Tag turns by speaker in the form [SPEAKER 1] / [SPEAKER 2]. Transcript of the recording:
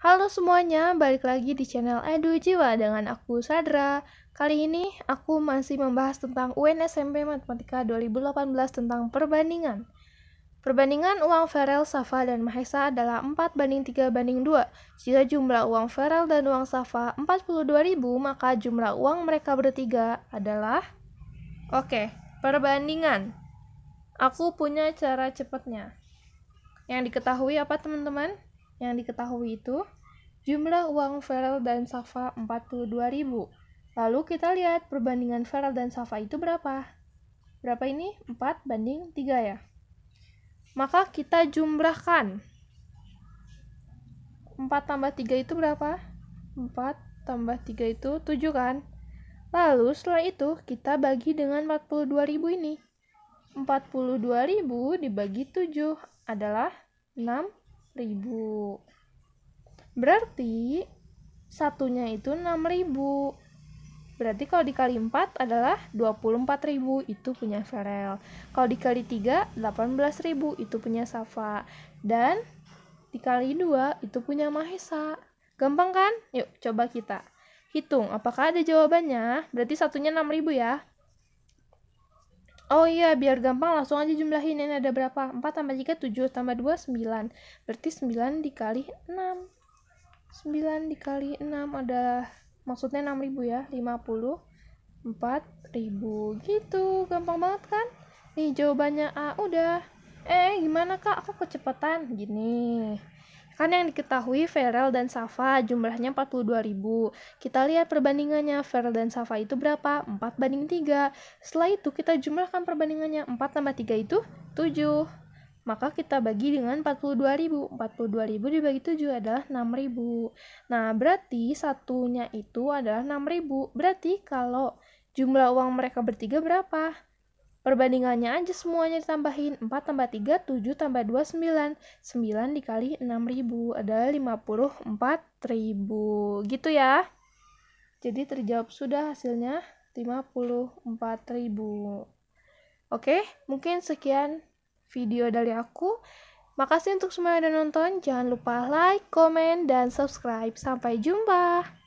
[SPEAKER 1] Halo semuanya, balik lagi di channel Edu Jiwa dengan aku Sadra. Kali ini aku masih membahas tentang UN SMP Matematika 2018 tentang perbandingan. Perbandingan uang Ferel, Safa, dan Mahesa adalah 4 banding 3 banding 2. Jika jumlah uang Ferel dan uang Safa 42.000, maka jumlah uang mereka bertiga adalah... Oke, perbandingan. Aku punya cara cepatnya. Yang diketahui apa teman-teman? yang diketahui itu jumlah uang Farel dan Safa 42.000. Lalu kita lihat perbandingan Farel dan Safa itu berapa? Berapa ini? 4 banding 3 ya. Maka kita jumlahkan. 4 tambah 3 itu berapa? 4 tambah 3 itu 7 kan? Lalu setelah itu kita bagi dengan 42.000 ini. 42.000 dibagi 7 adalah 6 ribu berarti satunya itu enam ribu berarti kalau dikali 4 adalah 24000 itu punya Farel kalau dikali 3 18000 itu punya Safa dan dikali 2 itu punya Mahesa gampang kan? yuk coba kita hitung apakah ada jawabannya berarti satunya 6000 ya Oh iya, biar gampang langsung aja jumlahin ini ada berapa? 4 tambah 3, 7 tambah 2, 9. Berarti 9 dikali 6. 9 dikali 6 adalah maksudnya 6000 ya, 50. 4000 gitu. Gampang banget kan? Nih jawabannya A udah. Eh, gimana Kak? Aku kecepatan. Gini. Kan yang diketahui Ferel dan Safa jumlahnya 42.000. Kita lihat perbandingannya Ferel dan Safa itu berapa? 4 banding 3. Setelah itu kita jumlahkan perbandingannya 4 tambah 3 itu 7. Maka kita bagi dengan 42.000. 42.000 dibagi 7 adalah 6.000. Nah, berarti satunya itu adalah 6.000. Berarti kalau jumlah uang mereka bertiga berapa? Perbandingannya aja semuanya ditambahin. 4 tambah 3, 7 tambah 2, 9. 9 dikali 6000 adalah 54000 gitu ya. Jadi terjawab sudah hasilnya 54000 Oke, mungkin sekian video dari aku. Makasih untuk semua yang udah nonton. Jangan lupa like, komen, dan subscribe. Sampai jumpa.